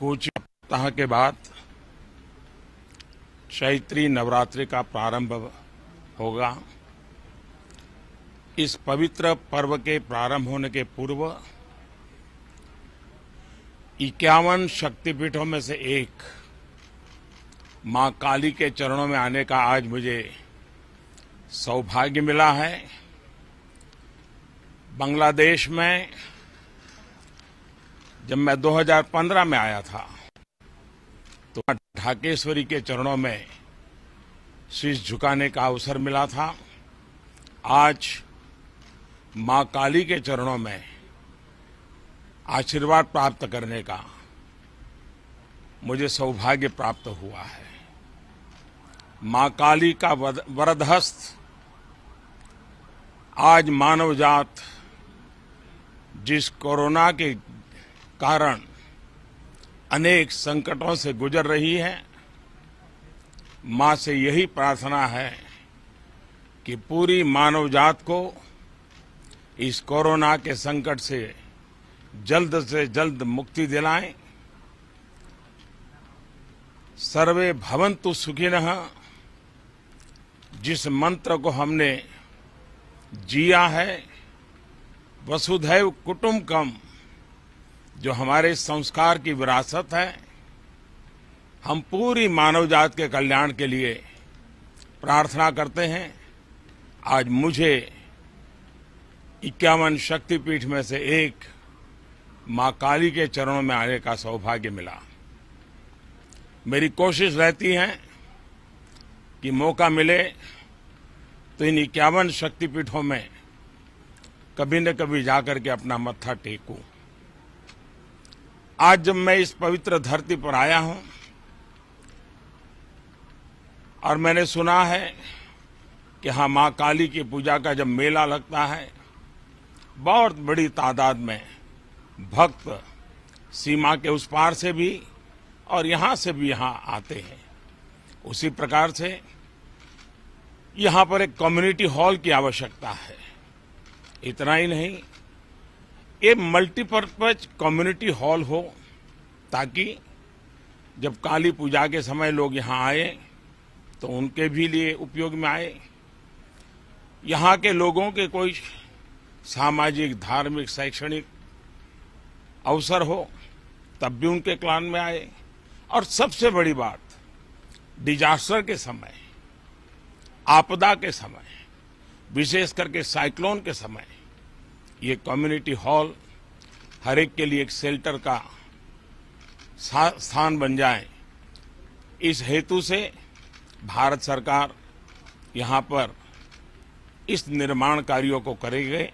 कुछ सप्ताह के बाद चैत्री नवरात्रि का प्रारंभ होगा इस पवित्र पर्व के प्रारंभ होने के पूर्व इक्यावन शक्तिपीठों में से एक मां काली के चरणों में आने का आज मुझे सौभाग्य मिला है बांग्लादेश में जब मैं 2015 में आया था तो ढाकेश्वरी के चरणों में शीश झुकाने का अवसर मिला था आज मां काली के चरणों में आशीर्वाद प्राप्त करने का मुझे सौभाग्य प्राप्त हुआ है मां काली का वरदहस्त आज मानव जात जिस कोरोना के कारण अनेक संकटों से गुजर रही है मां से यही प्रार्थना है कि पूरी मानव जात को इस कोरोना के संकट से जल्द से जल्द मुक्ति दिलाएं सर्वे भवंतु न जिस मंत्र को हमने जिया है वसुधैव कुटुंबकम जो हमारे संस्कार की विरासत है हम पूरी मानव जात के कल्याण के लिए प्रार्थना करते हैं आज मुझे इक्यावन शक्तिपीठ में से एक मां काली के चरणों में आने का सौभाग्य मिला मेरी कोशिश रहती है कि मौका मिले तो इन इक्यावन शक्तिपीठों में कभी न कभी जाकर के अपना मत्था टेकूं आज जब मैं इस पवित्र धरती पर आया हूं और मैंने सुना है कि हाँ माँ काली की पूजा का जब मेला लगता है बहुत बड़ी तादाद में भक्त सीमा के उस पार से भी और यहाँ से भी यहाँ आते हैं उसी प्रकार से यहाँ पर एक कम्युनिटी हॉल की आवश्यकता है इतना ही नहीं ये मल्टीपर्पज कम्युनिटी हॉल हो ताकि जब काली पूजा के समय लोग यहाँ आए तो उनके भी लिए उपयोग में आए यहाँ के लोगों के कोई सामाजिक धार्मिक शैक्षणिक अवसर हो तब भी उनके क्लान में आए और सबसे बड़ी बात डिजास्टर के समय आपदा के समय विशेष करके साइक्लोन के समय ये कम्युनिटी हॉल हर एक के लिए एक शेल्टर का स्थान बन जाए इस हेतु से भारत सरकार यहाँ पर इस निर्माण कार्यों को करेंगे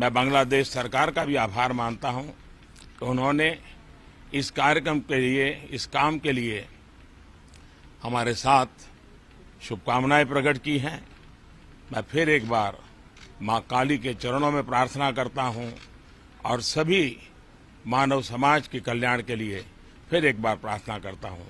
मैं बांग्लादेश सरकार का भी आभार मानता हूँ कि तो उन्होंने इस कार्यक्रम के लिए इस काम के लिए हमारे साथ शुभकामनाएं प्रकट की हैं मैं फिर एक बार माँ काली के चरणों में प्रार्थना करता हूँ और सभी मानव समाज के कल्याण के लिए फिर एक बार प्रार्थना करता हूँ